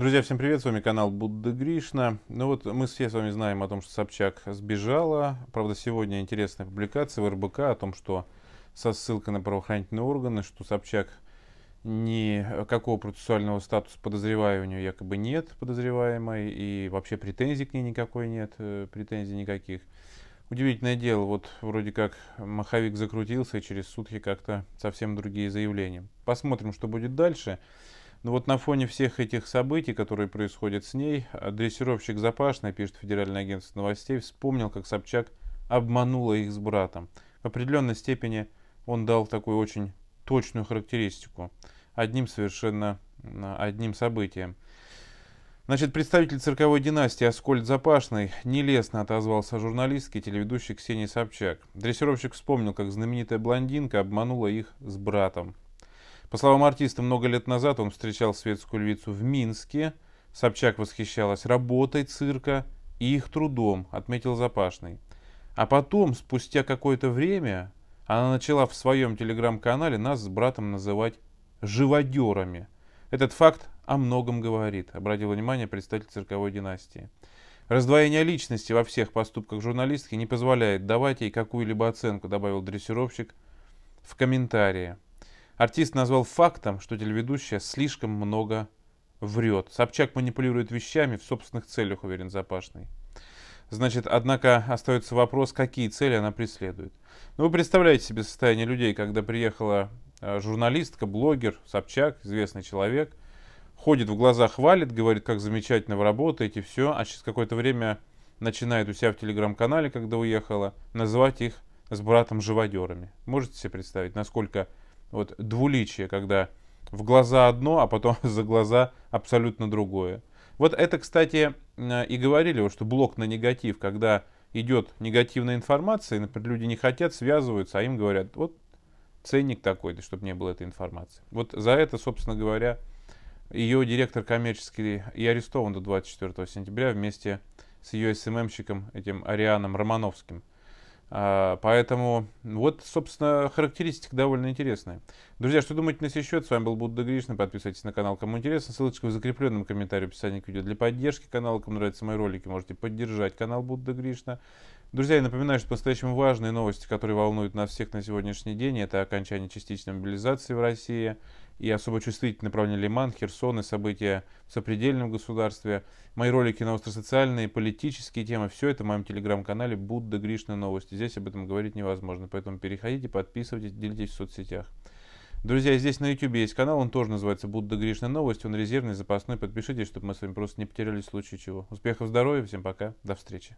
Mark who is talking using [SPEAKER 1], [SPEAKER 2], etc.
[SPEAKER 1] Друзья, всем привет, с вами канал Будда Гришна. Ну вот мы все с вами знаем о том, что Собчак сбежала. Правда, сегодня интересная публикация в РБК о том, что со ссылкой на правоохранительные органы, что Собчак никакого процессуального статуса подозревая у нее якобы нет подозреваемой, и вообще претензий к ней никакой нет, э, претензий никаких. Удивительное дело, вот вроде как маховик закрутился, и через сутки как-то совсем другие заявления. Посмотрим, что будет дальше. Но ну, вот на фоне всех этих событий, которые происходят с ней, дрессировщик Запашный, пишет Федеральное агентство новостей, вспомнил, как Собчак обманула их с братом. В определенной степени он дал такую очень точную характеристику одним совершенно одним событием. Значит, представитель цирковой династии Аскольд Запашный нелестно отозвался о журналистке телеведущей Ксении Собчак. Дрессировщик вспомнил, как знаменитая блондинка обманула их с братом. По словам артиста, много лет назад он встречал светскую львицу в Минске. Собчак восхищалась работой цирка и их трудом, отметил Запашный. А потом, спустя какое-то время, она начала в своем телеграм-канале нас с братом называть «живодерами». Этот факт о многом говорит, обратил внимание представитель цирковой династии. Раздвоение личности во всех поступках журналистки не позволяет давать ей какую-либо оценку, добавил дрессировщик в комментарии. Артист назвал фактом, что телеведущая слишком много врет. Собчак манипулирует вещами в собственных целях, уверен Запашный. Значит, однако остается вопрос, какие цели она преследует. Ну, вы представляете себе состояние людей, когда приехала а, журналистка, блогер, Собчак, известный человек, ходит в глазах, хвалит, говорит, как замечательно вы работаете, все, а через какое-то время начинает у себя в телеграм-канале, когда уехала, называть их с братом живодерами. Можете себе представить, насколько вот двуличие, когда в глаза одно, а потом за глаза абсолютно другое. Вот это, кстати, э, и говорили, что блок на негатив, когда идет негативная информация, например, люди не хотят, связываются, а им говорят, вот ценник такой-то, чтобы не было этой информации. Вот за это, собственно говоря, ее директор коммерческий и арестован до 24 сентября вместе с ее СММщиком, этим Арианом Романовским. А, поэтому вот, собственно, характеристика довольно интересная, Друзья, что думаете на сей счет? С вами был Будда Гришна. Подписывайтесь на канал, кому интересно. Ссылочка в закрепленном комментарии в описании к видео. Для поддержки канала, кому нравятся мои ролики, можете поддержать канал Будда Гришна. Друзья, я напоминаю, что по-настоящему важные новости, которые волнуют нас всех на сегодняшний день, это окончание частичной мобилизации в России, и особо чувствительные направления Лиман, Херсон и события в сопредельном государстве. Мои ролики на остросоциальные, политические темы, все это в моем телеграм-канале Будда Гришна Новости. Здесь об этом говорить невозможно, поэтому переходите, подписывайтесь, делитесь в соцсетях. Друзья, здесь на YouTube есть канал, он тоже называется Будда Гришна Новости, он резервный, запасной, подпишитесь, чтобы мы с вами просто не потерялись в случае чего. Успехов, здоровья, всем пока, до встречи.